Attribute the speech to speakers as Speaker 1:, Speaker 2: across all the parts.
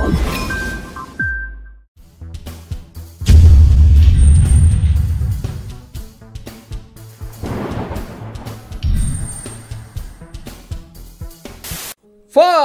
Speaker 1: Podcast.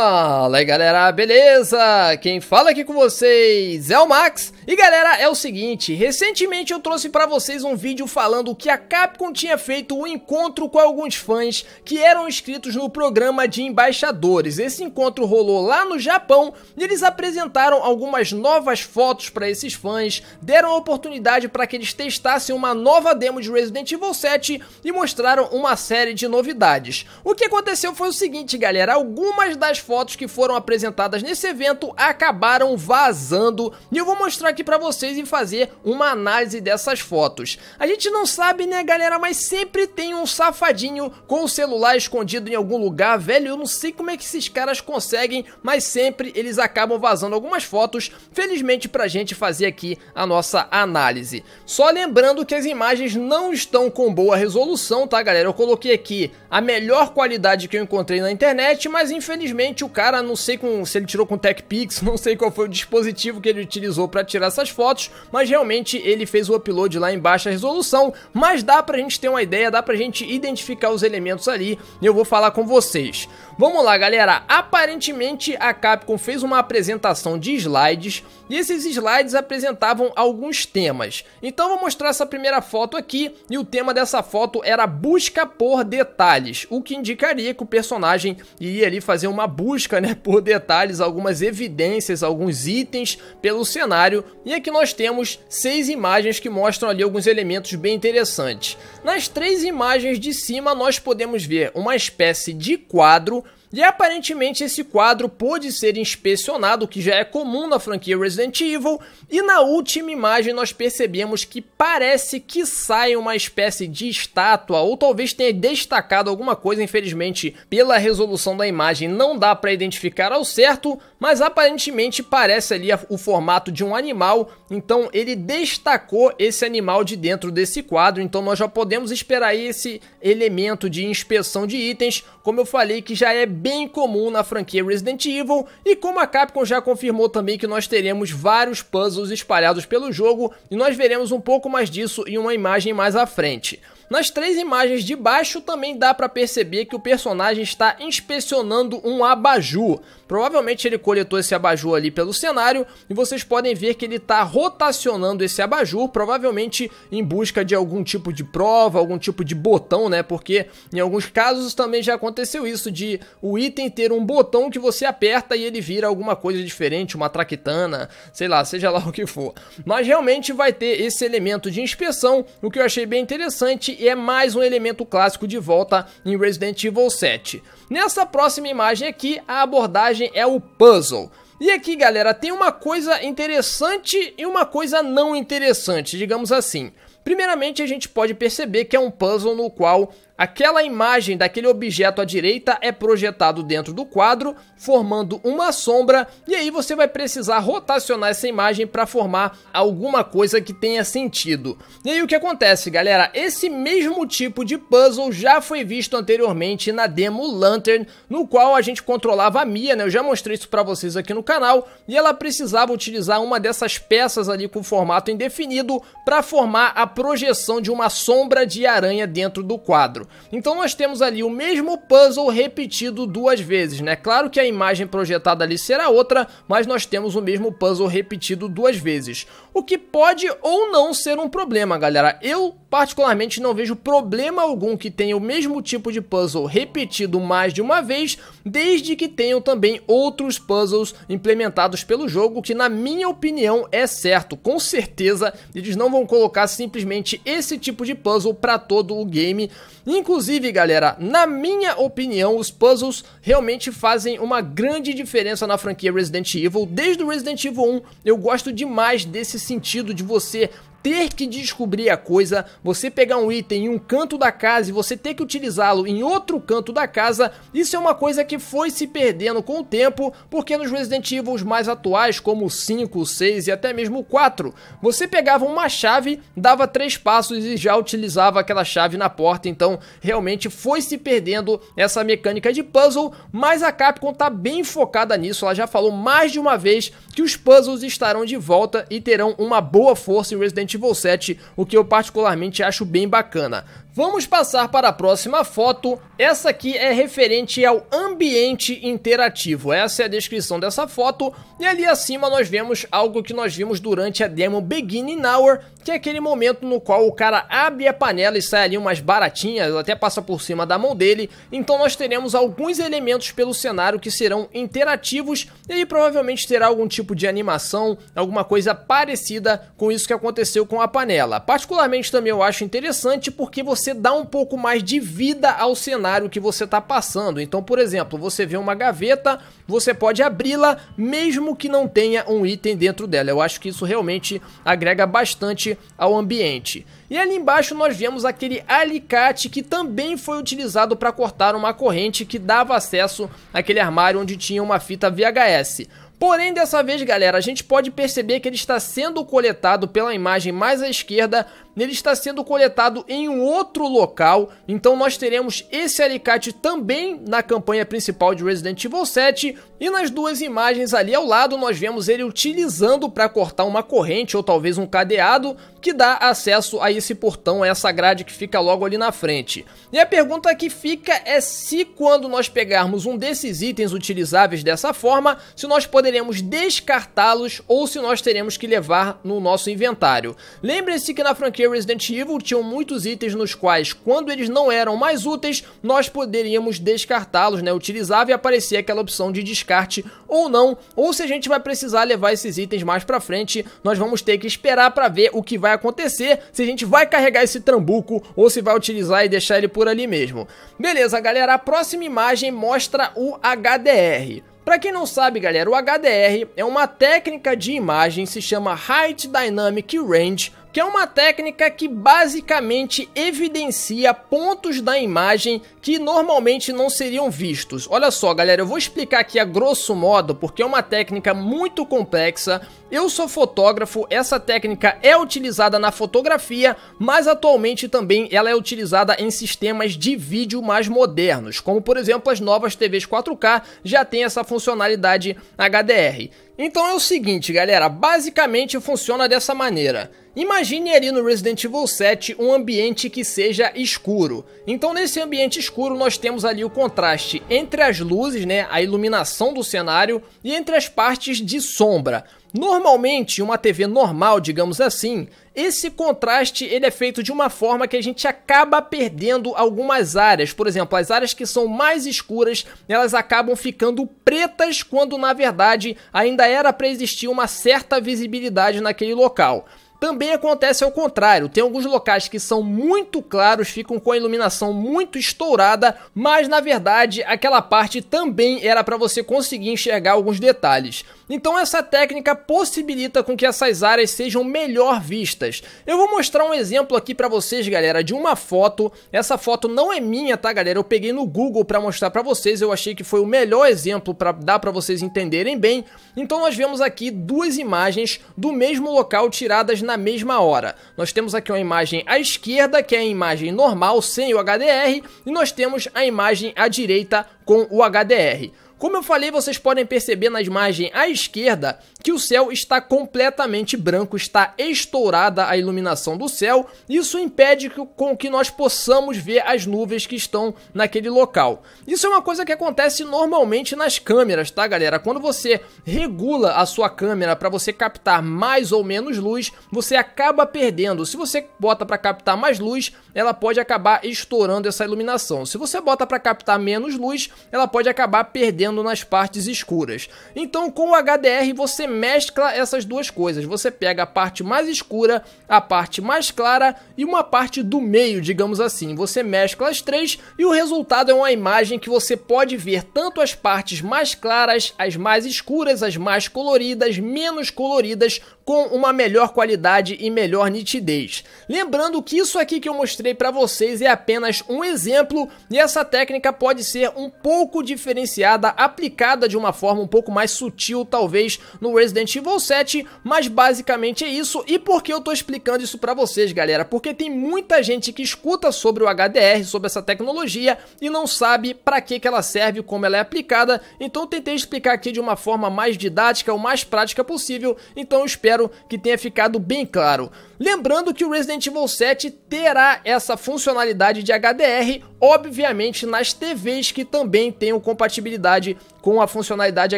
Speaker 1: Fala aí galera, beleza? Quem fala aqui com vocês é o Max E galera, é o seguinte, recentemente eu trouxe pra vocês um vídeo falando que a Capcom tinha feito um encontro com alguns fãs que eram inscritos no programa de embaixadores Esse encontro rolou lá no Japão e eles apresentaram algumas novas fotos pra esses fãs Deram a oportunidade para que eles testassem uma nova demo de Resident Evil 7 E mostraram uma série de novidades O que aconteceu foi o seguinte galera, algumas das fotos que foram apresentadas nesse evento acabaram vazando e eu vou mostrar aqui para vocês e fazer uma análise dessas fotos. A gente não sabe né galera, mas sempre tem um safadinho com o celular escondido em algum lugar, velho, eu não sei como é que esses caras conseguem, mas sempre eles acabam vazando algumas fotos, felizmente pra gente fazer aqui a nossa análise. Só lembrando que as imagens não estão com boa resolução, tá galera? Eu coloquei aqui a melhor qualidade que eu encontrei na internet, mas infelizmente o cara, não sei com, se ele tirou com Tech Pix, não sei qual foi o dispositivo que ele utilizou para tirar essas fotos, mas realmente ele fez o upload lá em baixa resolução, mas dá pra gente ter uma ideia, dá pra gente identificar os elementos ali, e eu vou falar com vocês. Vamos lá, galera. Aparentemente a Capcom fez uma apresentação de slides, e esses slides apresentavam alguns temas. Então vou mostrar essa primeira foto aqui, e o tema dessa foto era busca por detalhes, o que indicaria que o personagem iria ali fazer uma busca busca né, por detalhes, algumas evidências, alguns itens pelo cenário. E aqui nós temos seis imagens que mostram ali alguns elementos bem interessantes. Nas três imagens de cima nós podemos ver uma espécie de quadro e aparentemente esse quadro pôde ser inspecionado, o que já é comum na franquia Resident Evil, e na última imagem nós percebemos que parece que sai uma espécie de estátua, ou talvez tenha destacado alguma coisa, infelizmente, pela resolução da imagem não dá para identificar ao certo, mas aparentemente parece ali o formato de um animal, então ele destacou esse animal de dentro desse quadro, então nós já podemos esperar esse elemento de inspeção de itens, como eu falei que já é bem comum na franquia Resident Evil, e como a Capcom já confirmou também que nós teremos vários puzzles espalhados pelo jogo, e nós veremos um pouco mais disso em uma imagem mais à frente. Nas três imagens de baixo também dá para perceber que o personagem está inspecionando um abajur. Provavelmente ele coletou esse abajur ali pelo cenário e vocês podem ver que ele está rotacionando esse abajur, provavelmente em busca de algum tipo de prova, algum tipo de botão, né? Porque em alguns casos também já aconteceu isso de o item ter um botão que você aperta e ele vira alguma coisa diferente, uma traquitana, sei lá, seja lá o que for. Mas realmente vai ter esse elemento de inspeção, o que eu achei bem interessante e é mais um elemento clássico de volta em Resident Evil 7. Nessa próxima imagem aqui, a abordagem é o puzzle. E aqui, galera, tem uma coisa interessante e uma coisa não interessante, digamos assim. Primeiramente, a gente pode perceber que é um puzzle no qual Aquela imagem daquele objeto à direita é projetado dentro do quadro, formando uma sombra, e aí você vai precisar rotacionar essa imagem para formar alguma coisa que tenha sentido. E aí o que acontece, galera? Esse mesmo tipo de puzzle já foi visto anteriormente na demo Lantern, no qual a gente controlava a Mia, né? Eu já mostrei isso para vocês aqui no canal, e ela precisava utilizar uma dessas peças ali com formato indefinido para formar a projeção de uma sombra de aranha dentro do quadro. Então nós temos ali o mesmo puzzle repetido duas vezes, né? Claro que a imagem projetada ali será outra, mas nós temos o mesmo puzzle repetido duas vezes. O que pode ou não ser um problema, galera. Eu Particularmente não vejo problema algum que tenha o mesmo tipo de puzzle repetido mais de uma vez, desde que tenham também outros puzzles implementados pelo jogo, que na minha opinião é certo, com certeza eles não vão colocar simplesmente esse tipo de puzzle para todo o game. Inclusive, galera, na minha opinião, os puzzles realmente fazem uma grande diferença na franquia Resident Evil. Desde o Resident Evil 1, eu gosto demais desse sentido de você ter que descobrir a coisa, você pegar um item em um canto da casa e você ter que utilizá-lo em outro canto da casa, isso é uma coisa que foi se perdendo com o tempo, porque nos Resident Evil mais atuais, como o 5, o 6 e até mesmo o 4, você pegava uma chave, dava três passos e já utilizava aquela chave na porta, então realmente foi se perdendo essa mecânica de puzzle, mas a Capcom tá bem focada nisso, ela já falou mais de uma vez que os puzzles estarão de volta e terão uma boa força em Resident Resident Evil 7, o que eu particularmente acho bem bacana. Vamos passar para a próxima foto. Essa aqui é referente ao ambiente interativo. Essa é a descrição dessa foto. E ali acima nós vemos algo que nós vimos durante a demo Beginning Hour, que é aquele momento no qual o cara abre a panela e sai ali umas baratinhas, até passa por cima da mão dele. Então nós teremos alguns elementos pelo cenário que serão interativos e aí provavelmente terá algum tipo de animação, alguma coisa parecida com isso que aconteceu com a panela. Particularmente também eu acho interessante porque você você dá um pouco mais de vida ao cenário que você está passando. Então, por exemplo, você vê uma gaveta, você pode abri-la mesmo que não tenha um item dentro dela. Eu acho que isso realmente agrega bastante ao ambiente. E ali embaixo nós vemos aquele alicate que também foi utilizado para cortar uma corrente que dava acesso àquele armário onde tinha uma fita VHS. Porém, dessa vez, galera, a gente pode perceber que ele está sendo coletado pela imagem mais à esquerda, ele está sendo coletado em um outro local, então nós teremos esse alicate também na campanha principal de Resident Evil 7, e nas duas imagens ali ao lado nós vemos ele utilizando para cortar uma corrente ou talvez um cadeado que dá acesso a esse portão, a essa grade que fica logo ali na frente. E a pergunta que fica é se quando nós pegarmos um desses itens utilizáveis dessa forma, se nós podemos poderemos descartá-los ou se nós teremos que levar no nosso inventário. Lembre-se que na franquia Resident Evil tinham muitos itens nos quais, quando eles não eram mais úteis, nós poderíamos descartá-los, né? Utilizava e aparecia aquela opção de descarte ou não, ou se a gente vai precisar levar esses itens mais pra frente, nós vamos ter que esperar pra ver o que vai acontecer, se a gente vai carregar esse trambuco ou se vai utilizar e deixar ele por ali mesmo. Beleza, galera, a próxima imagem mostra o HDR. Para quem não sabe, galera, o HDR é uma técnica de imagem, se chama Height Dynamic Range, que é uma técnica que basicamente evidencia pontos da imagem que normalmente não seriam vistos. Olha só, galera, eu vou explicar aqui a grosso modo, porque é uma técnica muito complexa eu sou fotógrafo, essa técnica é utilizada na fotografia, mas atualmente também ela é utilizada em sistemas de vídeo mais modernos, como por exemplo as novas TVs 4K já tem essa funcionalidade HDR. Então é o seguinte, galera, basicamente funciona dessa maneira. Imagine ali no Resident Evil 7 um ambiente que seja escuro. Então nesse ambiente escuro nós temos ali o contraste entre as luzes, né, a iluminação do cenário e entre as partes de sombra. Normalmente, uma TV normal, digamos assim, esse contraste ele é feito de uma forma que a gente acaba perdendo algumas áreas. Por exemplo, as áreas que são mais escuras, elas acabam ficando pretas quando na verdade ainda era para existir uma certa visibilidade naquele local. Também acontece ao contrário, tem alguns locais que são muito claros, ficam com a iluminação muito estourada, mas na verdade aquela parte também era para você conseguir enxergar alguns detalhes. Então essa técnica possibilita com que essas áreas sejam melhor vistas. Eu vou mostrar um exemplo aqui para vocês, galera, de uma foto. Essa foto não é minha, tá, galera? Eu peguei no Google para mostrar para vocês. Eu achei que foi o melhor exemplo para dar para vocês entenderem bem. Então nós vemos aqui duas imagens do mesmo local tiradas na mesma hora. Nós temos aqui uma imagem à esquerda, que é a imagem normal, sem o HDR, e nós temos a imagem à direita com o HDR. Como eu falei, vocês podem perceber na imagem à esquerda que o céu está completamente branco, está estourada a iluminação do céu. Isso impede que, com que nós possamos ver as nuvens que estão naquele local. Isso é uma coisa que acontece normalmente nas câmeras, tá, galera? Quando você regula a sua câmera para você captar mais ou menos luz, você acaba perdendo. Se você bota para captar mais luz, ela pode acabar estourando essa iluminação. Se você bota para captar menos luz, ela pode acabar perdendo nas partes escuras. Então com o HDR você mescla essas duas coisas, você pega a parte mais escura, a parte mais clara e uma parte do meio, digamos assim. Você mescla as três e o resultado é uma imagem que você pode ver tanto as partes mais claras, as mais escuras, as mais coloridas, menos coloridas, com uma melhor qualidade e melhor nitidez. Lembrando que isso aqui que eu mostrei para vocês é apenas um exemplo e essa técnica pode ser um pouco diferenciada aplicada de uma forma um pouco mais sutil, talvez, no Resident Evil 7, mas basicamente é isso. E por que eu tô explicando isso para vocês, galera? Porque tem muita gente que escuta sobre o HDR, sobre essa tecnologia, e não sabe para que, que ela serve, como ela é aplicada. Então tentei explicar aqui de uma forma mais didática, o mais prática possível, então espero que tenha ficado bem claro. Lembrando que o Resident Evil 7 terá essa funcionalidade de HDR, obviamente nas TVs que também tenham compatibilidade com a funcionalidade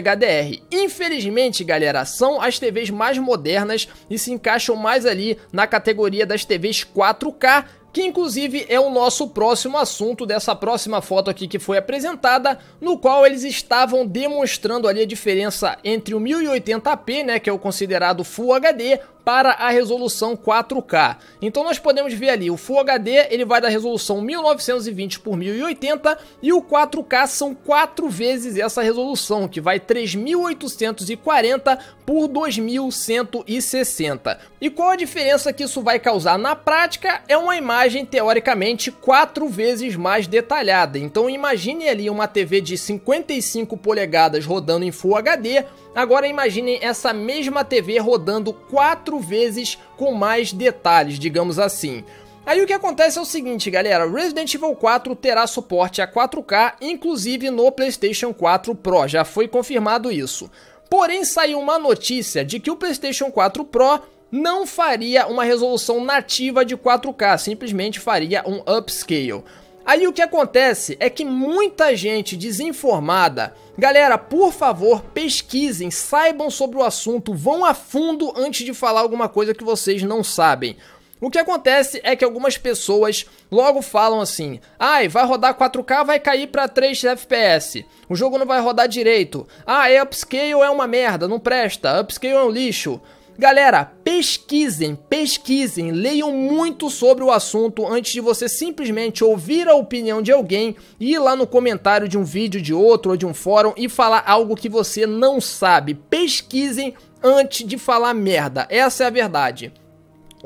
Speaker 1: HDR. Infelizmente, galera, são as TVs mais modernas e se encaixam mais ali na categoria das TVs 4K, que inclusive é o nosso próximo assunto dessa próxima foto aqui que foi apresentada, no qual eles estavam demonstrando ali a diferença entre o 1080p, né, que é o considerado Full HD, para a resolução 4K. Então nós podemos ver ali, o Full HD ele vai da resolução 1920 por 1080 e o 4K são 4 vezes essa resolução, que vai 3840 por 2160. E qual a diferença que isso vai causar na prática? É uma imagem teoricamente 4 vezes mais detalhada. Então imagine ali uma TV de 55 polegadas rodando em Full HD, agora imagine essa mesma TV rodando 4 quatro vezes com mais detalhes, digamos assim. Aí o que acontece é o seguinte, galera, Resident Evil 4 terá suporte a 4K, inclusive no PlayStation 4 Pro, já foi confirmado isso. Porém, saiu uma notícia de que o PlayStation 4 Pro não faria uma resolução nativa de 4K, simplesmente faria um upscale. Aí o que acontece é que muita gente desinformada, galera, por favor, pesquisem, saibam sobre o assunto, vão a fundo antes de falar alguma coisa que vocês não sabem. O que acontece é que algumas pessoas logo falam assim: "Ai, vai rodar 4K, vai cair para 3 FPS. O jogo não vai rodar direito. Ah, é upscale é uma merda, não presta. Upscale é um lixo." Galera, pesquisem, pesquisem, leiam muito sobre o assunto antes de você simplesmente ouvir a opinião de alguém e ir lá no comentário de um vídeo, de outro ou de um fórum e falar algo que você não sabe. Pesquisem antes de falar merda, essa é a verdade.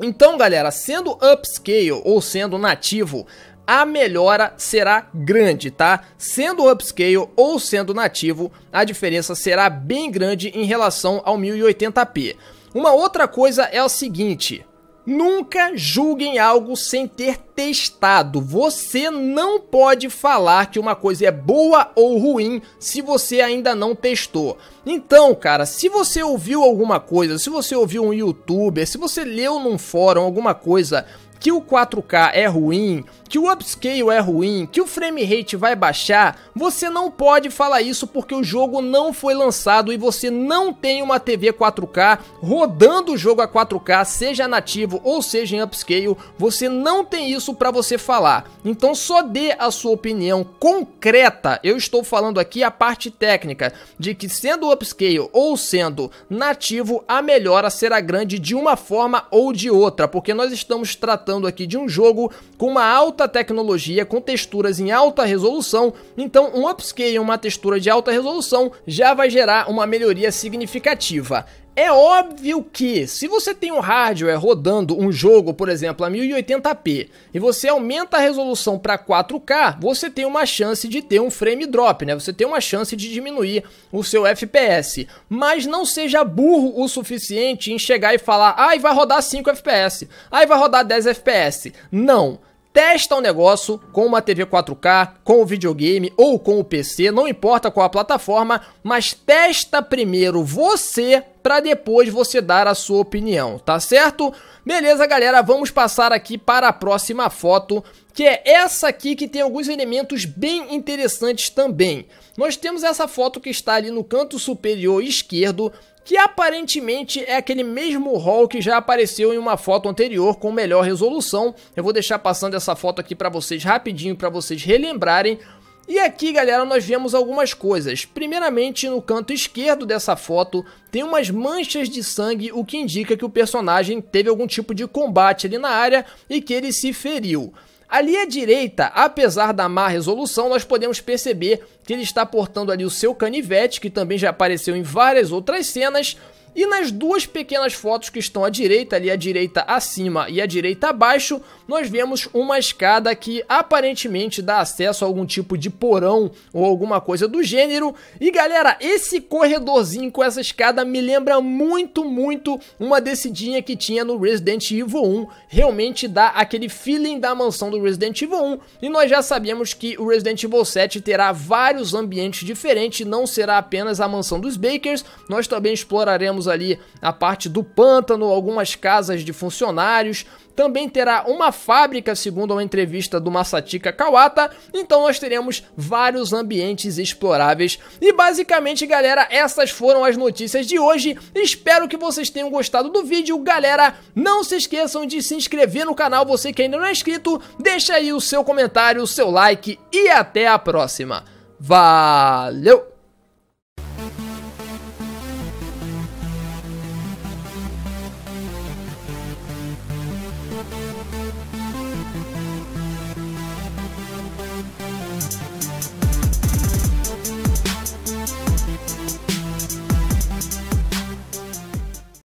Speaker 1: Então, galera, sendo upscale ou sendo nativo, a melhora será grande, tá? Sendo upscale ou sendo nativo, a diferença será bem grande em relação ao 1080p. Uma outra coisa é o seguinte: nunca julguem algo sem ter testado. Você não pode falar que uma coisa é boa ou ruim se você ainda não testou. Então, cara, se você ouviu alguma coisa, se você ouviu um youtuber, se você leu num fórum alguma coisa que o 4K é ruim, que o upscale é ruim, que o frame rate vai baixar, você não pode falar isso porque o jogo não foi lançado e você não tem uma TV 4K rodando o jogo a 4K, seja nativo ou seja em upscale, você não tem isso para você falar. Então só dê a sua opinião concreta. Eu estou falando aqui a parte técnica de que sendo upscale ou sendo nativo, a melhora será grande de uma forma ou de outra, porque nós estamos tratando tratando aqui de um jogo com uma alta tecnologia, com texturas em alta resolução, então um upscale, uma textura de alta resolução, já vai gerar uma melhoria significativa. É óbvio que, se você tem um hardware rodando um jogo, por exemplo, a 1080p, e você aumenta a resolução para 4K, você tem uma chance de ter um frame drop, né? Você tem uma chance de diminuir o seu FPS. Mas não seja burro o suficiente em chegar e falar, ai, ah, vai rodar 5 FPS, ai, ah, vai rodar 10 FPS. Não testa o um negócio com uma TV 4K, com o videogame ou com o PC, não importa qual a plataforma, mas testa primeiro você para depois você dar a sua opinião, tá certo? Beleza, galera, vamos passar aqui para a próxima foto, que é essa aqui que tem alguns elementos bem interessantes também. Nós temos essa foto que está ali no canto superior esquerdo, que aparentemente é aquele mesmo hall que já apareceu em uma foto anterior com melhor resolução. Eu vou deixar passando essa foto aqui para vocês rapidinho, para vocês relembrarem. E aqui, galera, nós vemos algumas coisas. Primeiramente, no canto esquerdo dessa foto, tem umas manchas de sangue, o que indica que o personagem teve algum tipo de combate ali na área e que ele se feriu. Ali à direita, apesar da má resolução, nós podemos perceber que ele está portando ali o seu canivete, que também já apareceu em várias outras cenas, e nas duas pequenas fotos que estão à direita, ali a direita acima e a direita abaixo, nós vemos uma escada que aparentemente dá acesso a algum tipo de porão ou alguma coisa do gênero. E galera, esse corredorzinho com essa escada me lembra muito, muito uma descidinha que tinha no Resident Evil 1. Realmente dá aquele feeling da mansão do Resident Evil 1. E nós já sabemos que o Resident Evil 7 terá vários ambientes diferentes, não será apenas a mansão dos Bakers, nós também exploraremos ali a parte do pântano, algumas casas de funcionários, também terá uma fábrica, segundo uma entrevista do Masatika Kawata. Então nós teremos vários ambientes exploráveis. E basicamente, galera, essas foram as notícias de hoje. Espero que vocês tenham gostado do vídeo. Galera, não se esqueçam de se inscrever no canal, você que ainda não é inscrito. Deixa aí o seu comentário, o seu like e até a próxima. Valeu!